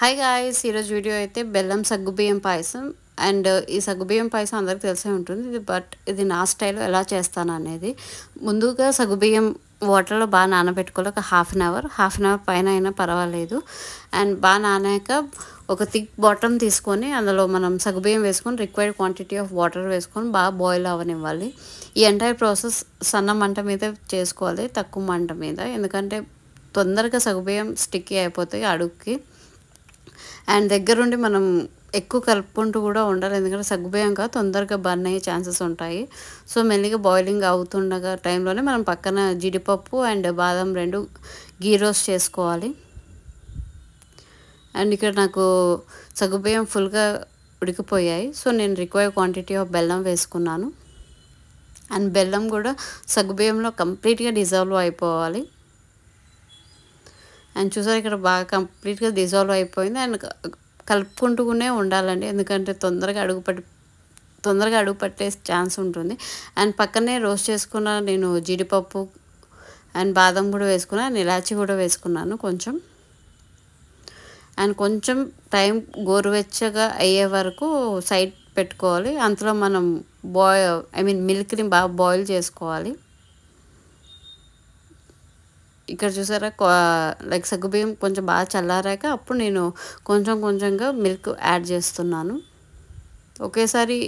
hi guys ఈరోజు video అయితే బెల్లం సగ్గుబియ్యం పాయసం అండ్ ఈ సగ్గుబియ్యం పాయసం అందరికి తెలిసే ఉంటుంది బట్ ఇది నా స్టైల్లో ఎలా చేస్తాను అనేది ముందుగా సగ్గుబియ్యం వాటర్లో బాగా నానబెట్టుకోవాలి ఒక half an hour half an hour పైన అయినా పర్వాలేదు అండ్ బాగా నానాక ఒక థిక్ బాటమ్ తీసుకొని అందులో మనం సగ్గుబియ్యం వేసుకొని రిక్వైర్డ్ క్వాంటిటీ ఆఫ్ వాటర్ వేసుకొని బాగా బాయిల్ అవ్వనివ్వాలి ఈ ఎంటైర్ ప్రాసెస్ సన్న మంట మీద చేసుకోవాలి తక్కువ మంట మీద ఎందుకంటే తొందరగా సగ్గుబియ్యం స్టిక్కీ అయిపోతాయి అడుగుకి అండ్ దగ్గరుండి మనం ఎక్కువ కలుపుకుంటూ కూడా ఉండాలి ఎందుకంటే సగ్గుబియ్యం కాదు తొందరగా బర్న్ అయ్యే ఛాన్సెస్ ఉంటాయి సో మెల్లిగా బాయిలింగ్ అవుతుండగా టైంలోనే మనం పక్కన జీడిపప్పు అండ్ బాదం రెండు గీ రోస్ట్ చేసుకోవాలి అండ్ ఇక్కడ నాకు సగ్గుబియ్యం ఫుల్గా ఉడికిపోయాయి సో నేను రిక్వైర్ క్వాంటిటీ ఆఫ్ బెల్లం వేసుకున్నాను అండ్ బెల్లం కూడా సగ్గుబియ్యంలో కంప్లీట్గా డిజాల్వ్ అయిపోవాలి అండ్ చూసారు ఇక్కడ బాగా కంప్లీట్గా డిజాల్వ్ అయిపోయింది అండ్ కలుపుకుంటూనే ఉండాలండి ఎందుకంటే తొందరగా అడుగు పట్టి తొందరగా అడుగు పట్టే ఛాన్స్ ఉంటుంది అండ్ పక్కనే రోస్ట్ చేసుకున్న నేను జీడిపప్పు అండ్ బాదం కూడా వేసుకున్నాను ఇలాచి కూడా వేసుకున్నాను కొంచెం అండ్ కొంచెం టైం గోరువెచ్చగా అయ్యే వరకు సైడ్ పెట్టుకోవాలి అంతలో మనం బాయ్ ఐ మీన్ మిల్క్ని బాగా బాయిల్ చేసుకోవాలి ఇక్కడ చూసారా లైక్ సగ్గుబియ్యం కొంచెం బాగా చల్లారాక అప్పుడు నేను కొంచెం కొంచెంగా మిల్క్ యాడ్ చేస్తున్నాను ఒకేసారి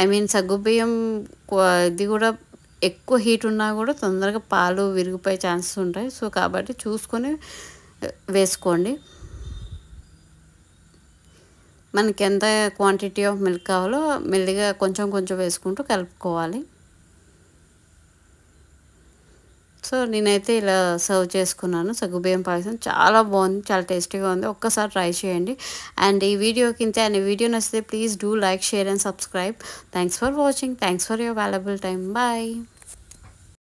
ఐ మీన్ సగ్గుబియ్యం ఇది కూడా ఎక్కువ హీట్ ఉన్నా కూడా తొందరగా పాలు విరిగిపోయే ఛాన్సెస్ ఉంటాయి సో కాబట్టి చూసుకొని వేసుకోండి మనకి ఎంత క్వాంటిటీ ఆఫ్ మిల్క్ కావాలో మెల్లిగా కొంచెం కొంచెం వేసుకుంటూ కలుపుకోవాలి సో నేనైతే ఇలా సర్వ్ చేసుకున్నాను సగ్గుబియ్యం పాయసం చాలా బాగుంది చాలా టేస్టీగా ఉంది ఒక్కసారి ట్రై చేయండి అండ్ ఈ వీడియోకి ఇంతే అండ్ వీడియో నచ్చితే please do like share and subscribe thanks for watching thanks for your valuable time bye